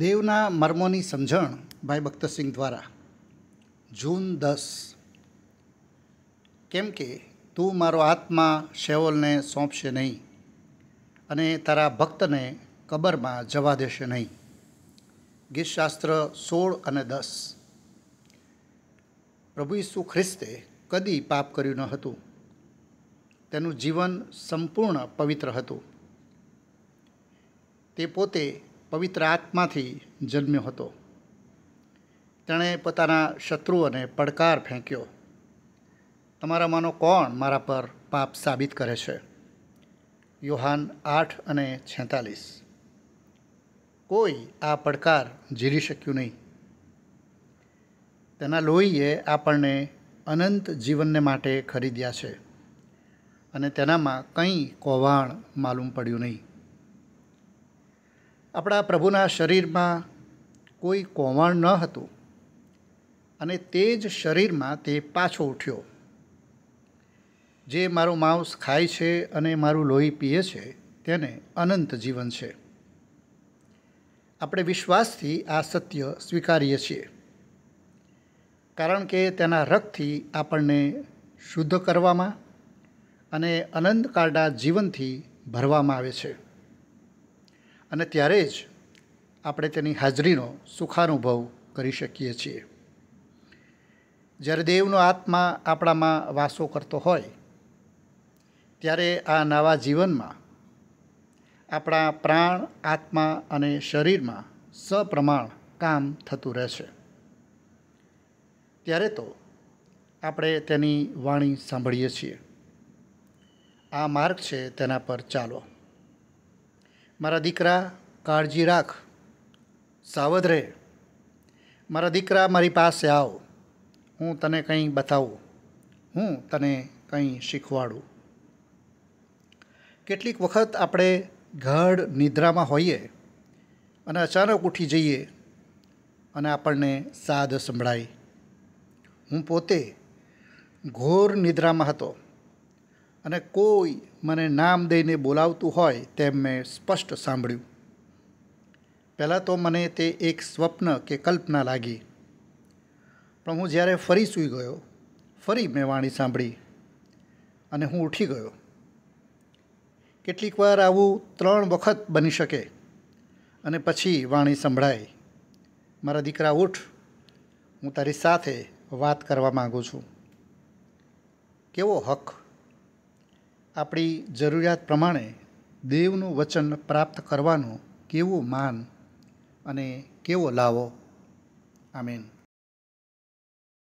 દેવના મર્મોની સમજણ ભાઈ ભક્તસિંહ દ્વારા જૂન દસ કેમ કે તું મારો આત્મા શેવલને સોંપશે નહીં અને તારા ભક્તને કબરમાં જવા દેશે નહીં ગીતશાસ્ત્ર સોળ અને દસ પ્રભુ ઈસુ ખ્રિસ્તે કદી પાપ કર્યું ન હતું તેનું જીવન સંપૂર્ણ પવિત્ર હતું તે પોતે પવિત્ર આત્માથી જન્મ્યો હતો તેણે પોતાના શત્રુઓને પડકાર ફેંક્યો તમારામાંનો કોણ મારા પર પાપ સાબિત કરે છે યોહાન આઠ અને છેતાલીસ કોઈ આ પડકાર ઝીલી શક્યું નહીં તેના લોહીએ આપણને અનંત જીવનને માટે ખરીદ્યા છે અને તેનામાં કંઈ કૌવાણ માલુમ પડ્યું નહીં આપણા પ્રભુના શરીરમાં કોઈ કોમળ ન હતું અને તે જ શરીરમાં તે પાછો ઉઠ્યો જે મારું માંસ ખાય છે અને મારું લોહી પીએ છે તેને અનંત જીવન છે આપણે વિશ્વાસથી આ સત્ય સ્વીકારીએ છીએ કારણ કે તેના રક્તથી આપણને શુદ્ધ કરવામાં અને અનંતકાળના જીવનથી ભરવામાં આવે છે અને ત્યારે જ આપણે તેની હાજરીનો સુખાનુભવ કરી શકીએ છીએ જ્યારે દેવનો આત્મા આપણામાં વાસો કરતો હોય ત્યારે આ નવા જીવનમાં આપણા પ્રાણ આત્મા અને શરીરમાં સપ્રમાણ કામ થતું રહેશે ત્યારે તો આપણે તેની વાણી સાંભળીએ છીએ આ માર્ગ છે તેના પર ચાલો મારા દીકરા કાળજી રાખ સાવધ રહે મારા દીકરા મારી પાસે આવ હું તને કંઈ બતાવું હું તને કંઈ શીખવાડું કેટલીક વખત આપણે ગાઢ નિદ્રામાં હોઈએ અને અચાનક ઉઠી જઈએ અને આપણને સાદ સંભળાય હું પોતે ઘોર નિદ્રામાં હતો અને કોઈ મને નામ દઈને બોલાવતું હોય તેમ મેં સ્પષ્ટ સાંભળ્યું પહેલાં તો મને તે એક સ્વપ્ન કે કલ્પના લાગી પણ હું જ્યારે ફરી સૂઈ ગયો ફરી મેં વાણી સાંભળી અને હું ઉઠી ગયો કેટલીક વાર આવું ત્રણ વખત બની શકે અને પછી વાણી સંભળાય મારા દીકરા ઉઠ હું તારી સાથે વાત કરવા માગું છું કેવો હક આપણી જરૂરિયાત પ્રમાણે દેવનું વચન પ્રાપ્ત કરવાનું કેવું માન અને કેવો લાવો આમીન